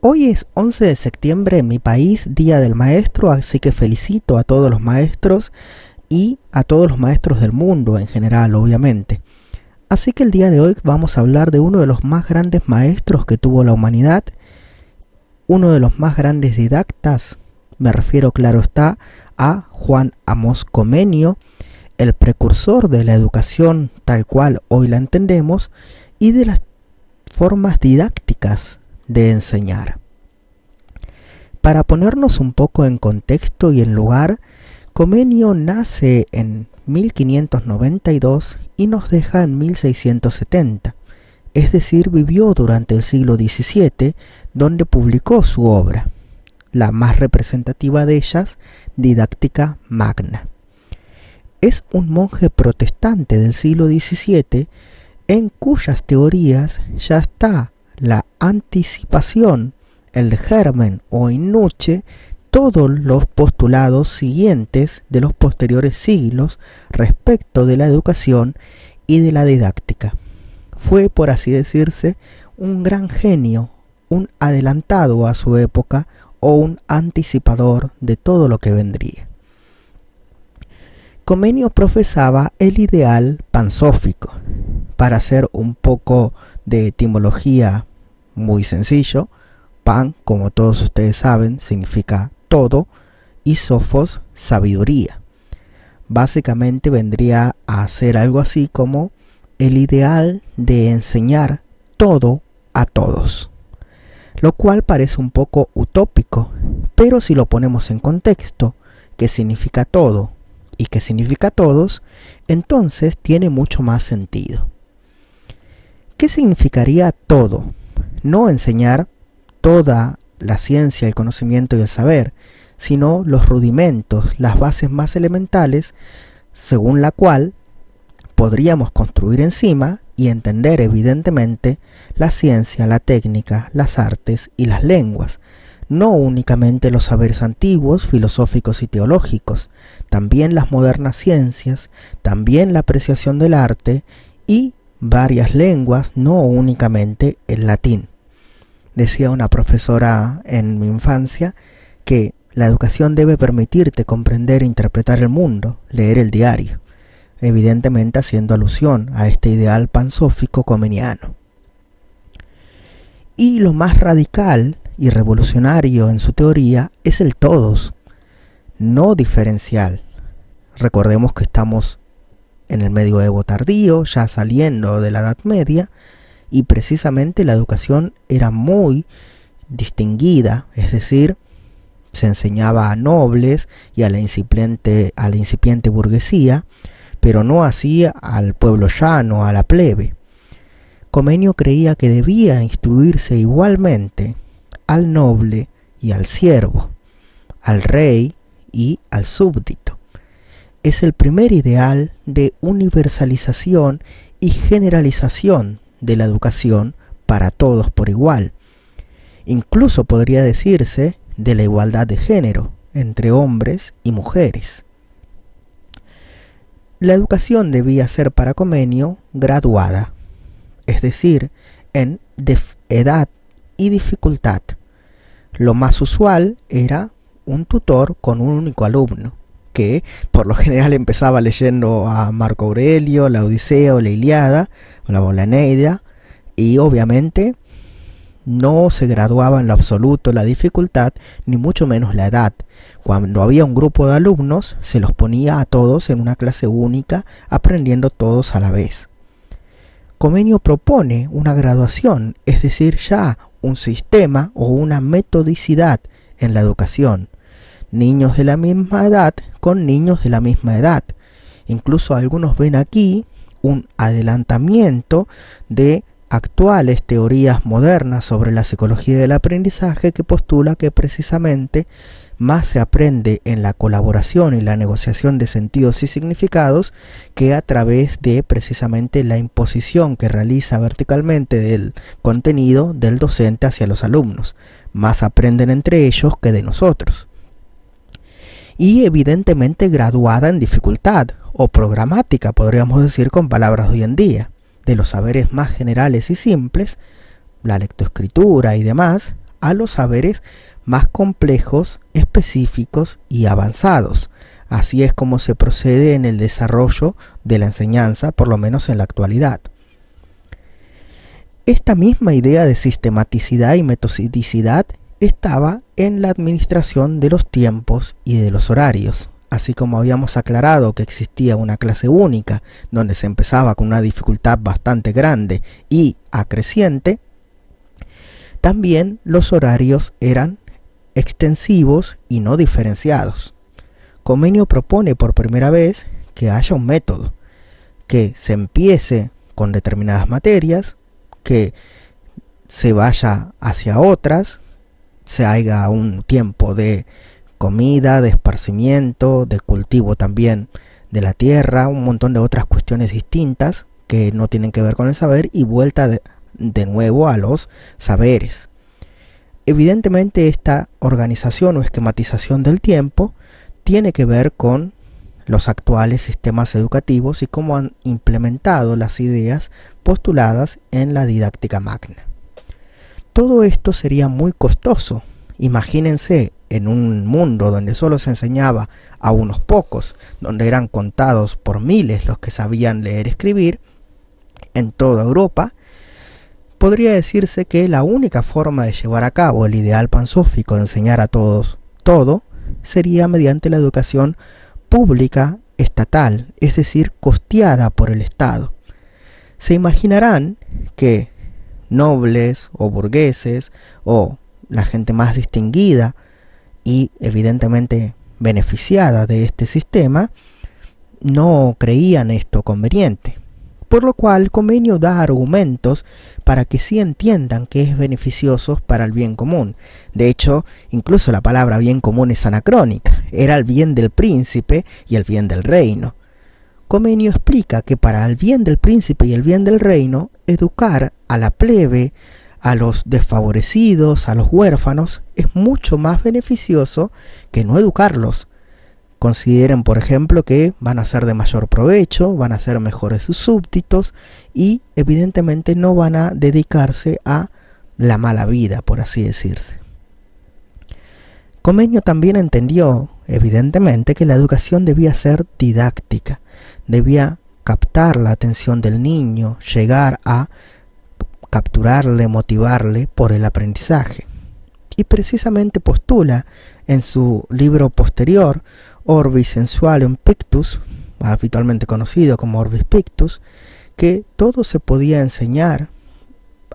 Hoy es 11 de septiembre en mi país, Día del Maestro, así que felicito a todos los maestros y a todos los maestros del mundo en general, obviamente. Así que el día de hoy vamos a hablar de uno de los más grandes maestros que tuvo la humanidad, uno de los más grandes didactas, me refiero claro está a Juan Amos Comenio, el precursor de la educación tal cual hoy la entendemos y de las formas didácticas de enseñar. Para ponernos un poco en contexto y en lugar, Comenio nace en 1592 y nos deja en 1670, es decir, vivió durante el siglo XVII, donde publicó su obra, la más representativa de ellas, Didáctica Magna. Es un monje protestante del siglo XVII en cuyas teorías ya está la anticipación, el germen o innuche todos los postulados siguientes de los posteriores siglos respecto de la educación y de la didáctica. Fue, por así decirse, un gran genio, un adelantado a su época o un anticipador de todo lo que vendría. Comenio profesaba el ideal pansófico. Para hacer un poco de etimología muy sencillo. Pan, como todos ustedes saben, significa todo y sofos, sabiduría. Básicamente vendría a ser algo así como el ideal de enseñar todo a todos, lo cual parece un poco utópico, pero si lo ponemos en contexto, que significa todo y que significa todos, entonces tiene mucho más sentido. ¿Qué significaría todo? no enseñar toda la ciencia, el conocimiento y el saber, sino los rudimentos, las bases más elementales, según la cual podríamos construir encima y entender evidentemente la ciencia, la técnica, las artes y las lenguas, no únicamente los saberes antiguos, filosóficos y teológicos, también las modernas ciencias, también la apreciación del arte y varias lenguas, no únicamente el latín. Decía una profesora en mi infancia que la educación debe permitirte comprender e interpretar el mundo, leer el diario, evidentemente haciendo alusión a este ideal pansófico comeniano. Y lo más radical y revolucionario en su teoría es el todos, no diferencial. Recordemos que estamos en el medioevo tardío, ya saliendo de la Edad Media, y precisamente la educación era muy distinguida, es decir, se enseñaba a nobles y a la incipiente, a la incipiente burguesía, pero no así al pueblo llano, a la plebe. Comenio creía que debía instruirse igualmente al noble y al siervo, al rey y al súbdito. Es el primer ideal de universalización y generalización de la educación para todos por igual. Incluso podría decirse de la igualdad de género entre hombres y mujeres. La educación debía ser para Comenio graduada, es decir, en edad y dificultad. Lo más usual era un tutor con un único alumno que por lo general empezaba leyendo a Marco Aurelio, la Odisea o la Iliada, o la Neida, y obviamente no se graduaba en lo absoluto la dificultad, ni mucho menos la edad. Cuando había un grupo de alumnos, se los ponía a todos en una clase única, aprendiendo todos a la vez. Comenio propone una graduación, es decir, ya un sistema o una metodicidad en la educación, niños de la misma edad con niños de la misma edad. Incluso algunos ven aquí un adelantamiento de actuales teorías modernas sobre la psicología del aprendizaje que postula que precisamente más se aprende en la colaboración y la negociación de sentidos y significados que a través de precisamente la imposición que realiza verticalmente del contenido del docente hacia los alumnos. Más aprenden entre ellos que de nosotros y evidentemente graduada en dificultad o programática, podríamos decir con palabras hoy en día, de los saberes más generales y simples, la lectoescritura y demás, a los saberes más complejos, específicos y avanzados. Así es como se procede en el desarrollo de la enseñanza, por lo menos en la actualidad. Esta misma idea de sistematicidad y metodicidad estaba en la administración de los tiempos y de los horarios. Así como habíamos aclarado que existía una clase única, donde se empezaba con una dificultad bastante grande y acreciente, también los horarios eran extensivos y no diferenciados. Comenio propone por primera vez que haya un método, que se empiece con determinadas materias, que se vaya hacia otras, se haga un tiempo de comida, de esparcimiento, de cultivo también de la tierra, un montón de otras cuestiones distintas que no tienen que ver con el saber y vuelta de, de nuevo a los saberes. Evidentemente esta organización o esquematización del tiempo tiene que ver con los actuales sistemas educativos y cómo han implementado las ideas postuladas en la didáctica magna todo esto sería muy costoso. Imagínense en un mundo donde solo se enseñaba a unos pocos, donde eran contados por miles los que sabían leer y escribir, en toda Europa, podría decirse que la única forma de llevar a cabo el ideal pansófico de enseñar a todos todo sería mediante la educación pública estatal, es decir, costeada por el Estado. Se imaginarán que nobles o burgueses o la gente más distinguida y evidentemente beneficiada de este sistema, no creían esto conveniente. Por lo cual, Convenio da argumentos para que sí entiendan que es beneficioso para el bien común. De hecho, incluso la palabra bien común es anacrónica. Era el bien del príncipe y el bien del reino. Comenio explica que para el bien del príncipe y el bien del reino, educar a la plebe, a los desfavorecidos, a los huérfanos, es mucho más beneficioso que no educarlos. Consideren, por ejemplo, que van a ser de mayor provecho, van a ser mejores sus súbditos y evidentemente no van a dedicarse a la mala vida, por así decirse. Comenio también entendió Evidentemente que la educación debía ser didáctica, debía captar la atención del niño, llegar a capturarle, motivarle por el aprendizaje. Y precisamente postula en su libro posterior, Orbis Sensualum Pictus, habitualmente conocido como Orbis Pictus, que todo se podía enseñar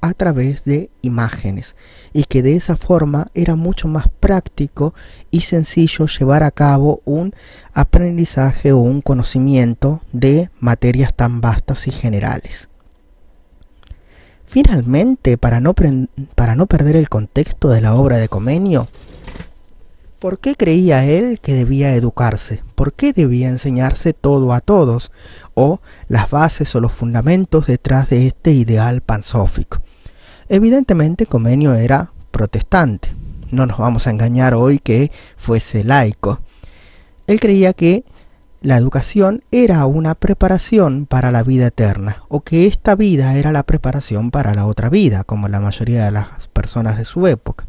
a través de imágenes y que de esa forma era mucho más práctico y sencillo llevar a cabo un aprendizaje o un conocimiento de materias tan vastas y generales. Finalmente, para no, para no perder el contexto de la obra de Comenio, ¿Por qué creía él que debía educarse? ¿Por qué debía enseñarse todo a todos? ¿O las bases o los fundamentos detrás de este ideal pansófico? Evidentemente Comenio era protestante. No nos vamos a engañar hoy que fuese laico. Él creía que la educación era una preparación para la vida eterna, o que esta vida era la preparación para la otra vida, como la mayoría de las personas de su época.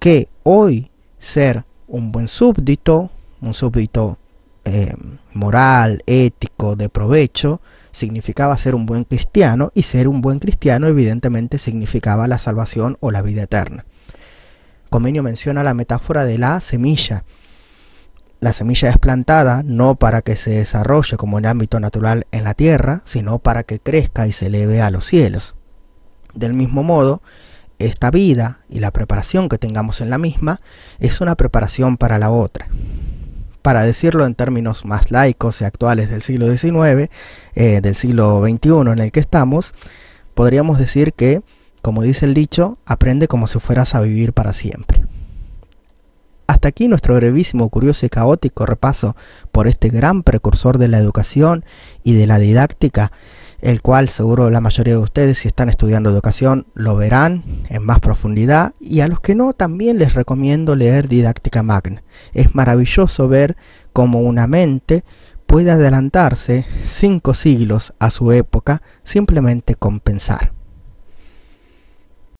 Que hoy ser un buen súbdito, un súbdito eh, moral, ético, de provecho, significaba ser un buen cristiano y ser un buen cristiano evidentemente significaba la salvación o la vida eterna. Comenio menciona la metáfora de la semilla. La semilla es plantada no para que se desarrolle como en ámbito natural en la tierra, sino para que crezca y se eleve a los cielos. Del mismo modo, esta vida y la preparación que tengamos en la misma es una preparación para la otra. Para decirlo en términos más laicos y actuales del siglo XIX, eh, del siglo XXI en el que estamos, podríamos decir que, como dice el dicho, aprende como si fueras a vivir para siempre. Hasta aquí nuestro brevísimo, curioso y caótico repaso por este gran precursor de la educación y de la didáctica el cual seguro la mayoría de ustedes si están estudiando educación lo verán en más profundidad y a los que no también les recomiendo leer Didáctica Magna. Es maravilloso ver cómo una mente puede adelantarse cinco siglos a su época simplemente con pensar.